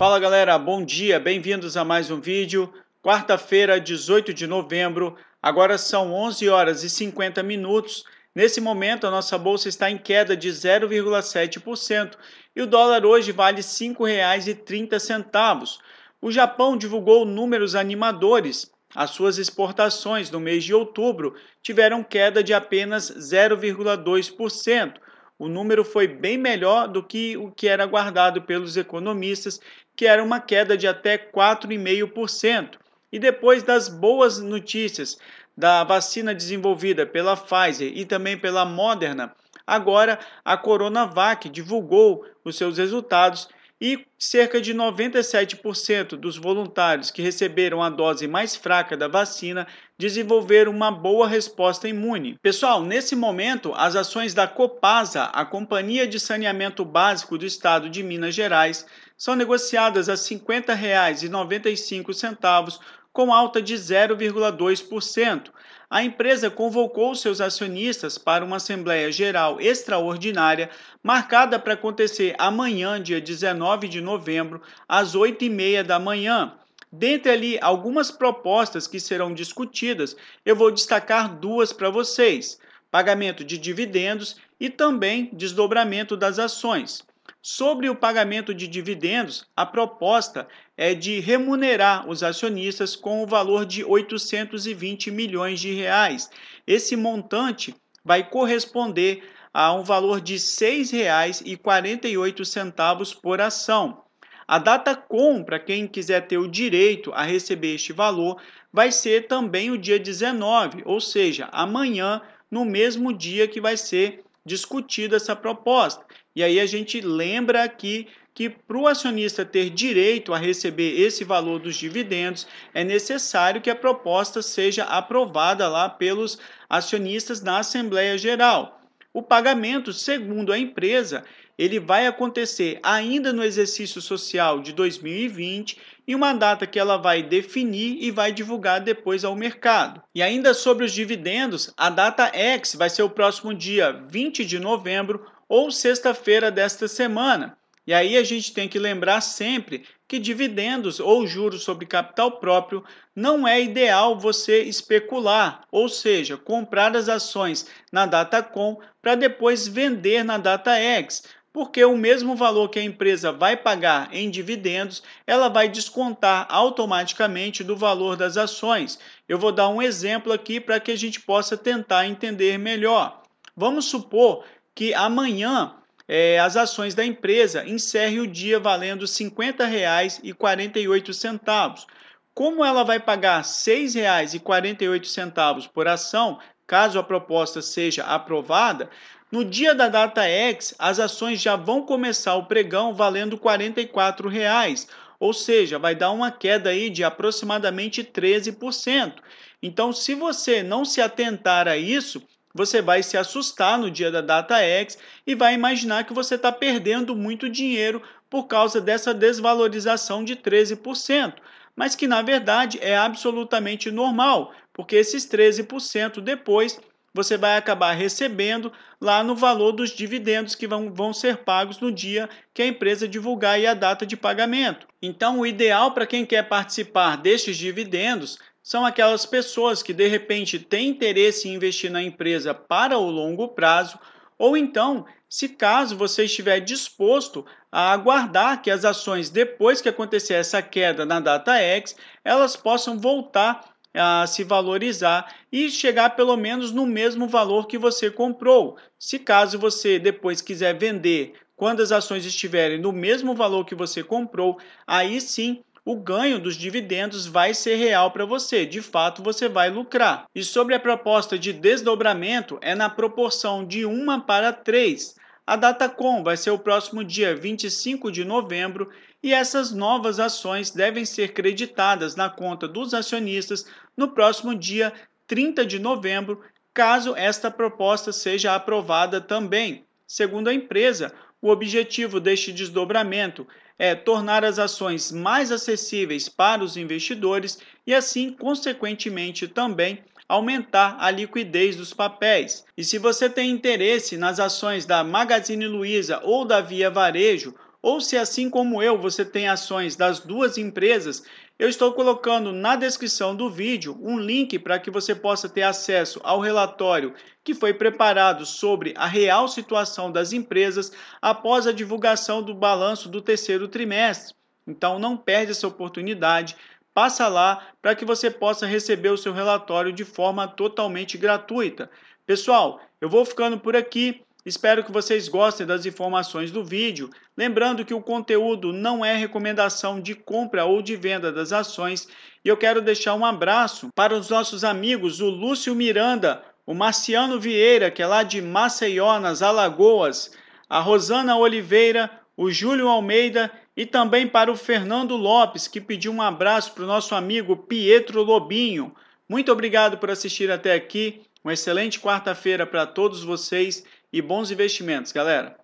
Fala galera, bom dia, bem-vindos a mais um vídeo. Quarta-feira, 18 de novembro, agora são 11 horas e 50 minutos. Nesse momento, a nossa bolsa está em queda de 0,7% e o dólar hoje vale R$ 5,30. O Japão divulgou números animadores. As suas exportações no mês de outubro tiveram queda de apenas 0,2% o número foi bem melhor do que o que era guardado pelos economistas, que era uma queda de até 4,5%. E depois das boas notícias da vacina desenvolvida pela Pfizer e também pela Moderna, agora a Coronavac divulgou os seus resultados e cerca de 97% dos voluntários que receberam a dose mais fraca da vacina desenvolveram uma boa resposta imune. Pessoal, nesse momento, as ações da Copasa, a Companhia de Saneamento Básico do Estado de Minas Gerais, são negociadas a R$ 50,95 com alta de 0,2%. A empresa convocou seus acionistas para uma Assembleia Geral Extraordinária, marcada para acontecer amanhã, dia 19 de novembro, às 8h30 da manhã. Dentre ali algumas propostas que serão discutidas, eu vou destacar duas para vocês: pagamento de dividendos e também desdobramento das ações. Sobre o pagamento de dividendos, a proposta é de remunerar os acionistas com o valor de 820 milhões de reais. Esse montante vai corresponder a um valor de R$ 6,48 por ação. A data com para quem quiser ter o direito a receber este valor vai ser também o dia 19, ou seja, amanhã, no mesmo dia que vai ser discutida essa proposta. E aí a gente lembra aqui que para o acionista ter direito a receber esse valor dos dividendos, é necessário que a proposta seja aprovada lá pelos acionistas na Assembleia Geral. O pagamento, segundo a empresa, ele vai acontecer ainda no exercício social de 2020, em uma data que ela vai definir e vai divulgar depois ao mercado. E ainda sobre os dividendos, a data X vai ser o próximo dia 20 de novembro, ou sexta-feira desta semana. E aí a gente tem que lembrar sempre que dividendos ou juros sobre capital próprio não é ideal você especular, ou seja, comprar as ações na data com para depois vender na data ex, porque o mesmo valor que a empresa vai pagar em dividendos, ela vai descontar automaticamente do valor das ações. Eu vou dar um exemplo aqui para que a gente possa tentar entender melhor. Vamos supor que amanhã é, as ações da empresa encerrem o dia valendo R$ 50,48. Como ela vai pagar R$ 6,48 por ação, caso a proposta seja aprovada, no dia da data X, as ações já vão começar o pregão valendo R$ 44, reais, ou seja, vai dar uma queda aí de aproximadamente 13%. Então, se você não se atentar a isso, você vai se assustar no dia da data X e vai imaginar que você está perdendo muito dinheiro por causa dessa desvalorização de 13%, mas que na verdade é absolutamente normal, porque esses 13% depois você vai acabar recebendo lá no valor dos dividendos que vão, vão ser pagos no dia que a empresa divulgar a data de pagamento. Então, o ideal para quem quer participar destes dividendos são aquelas pessoas que de repente têm interesse em investir na empresa para o longo prazo, ou então, se caso você estiver disposto a aguardar que as ações, depois que acontecer essa queda na data X, elas possam voltar a se valorizar e chegar pelo menos no mesmo valor que você comprou. Se caso você depois quiser vender quando as ações estiverem no mesmo valor que você comprou, aí sim o ganho dos dividendos vai ser real para você, de fato você vai lucrar. E sobre a proposta de desdobramento, é na proporção de 1 para 3. A data com vai ser o próximo dia 25 de novembro e essas novas ações devem ser creditadas na conta dos acionistas no próximo dia 30 de novembro, caso esta proposta seja aprovada também. Segundo a empresa, o objetivo deste desdobramento é tornar as ações mais acessíveis para os investidores e, assim, consequentemente, também aumentar a liquidez dos papéis. E se você tem interesse nas ações da Magazine Luiza ou da Via Varejo, ou se assim como eu você tem ações das duas empresas, eu estou colocando na descrição do vídeo um link para que você possa ter acesso ao relatório que foi preparado sobre a real situação das empresas após a divulgação do balanço do terceiro trimestre. Então não perde essa oportunidade, passa lá para que você possa receber o seu relatório de forma totalmente gratuita. Pessoal, eu vou ficando por aqui. Espero que vocês gostem das informações do vídeo, lembrando que o conteúdo não é recomendação de compra ou de venda das ações, e eu quero deixar um abraço para os nossos amigos, o Lúcio Miranda, o Marciano Vieira, que é lá de Maceió, nas Alagoas, a Rosana Oliveira, o Júlio Almeida e também para o Fernando Lopes, que pediu um abraço para o nosso amigo Pietro Lobinho. Muito obrigado por assistir até aqui. Uma excelente quarta-feira para todos vocês e bons investimentos, galera!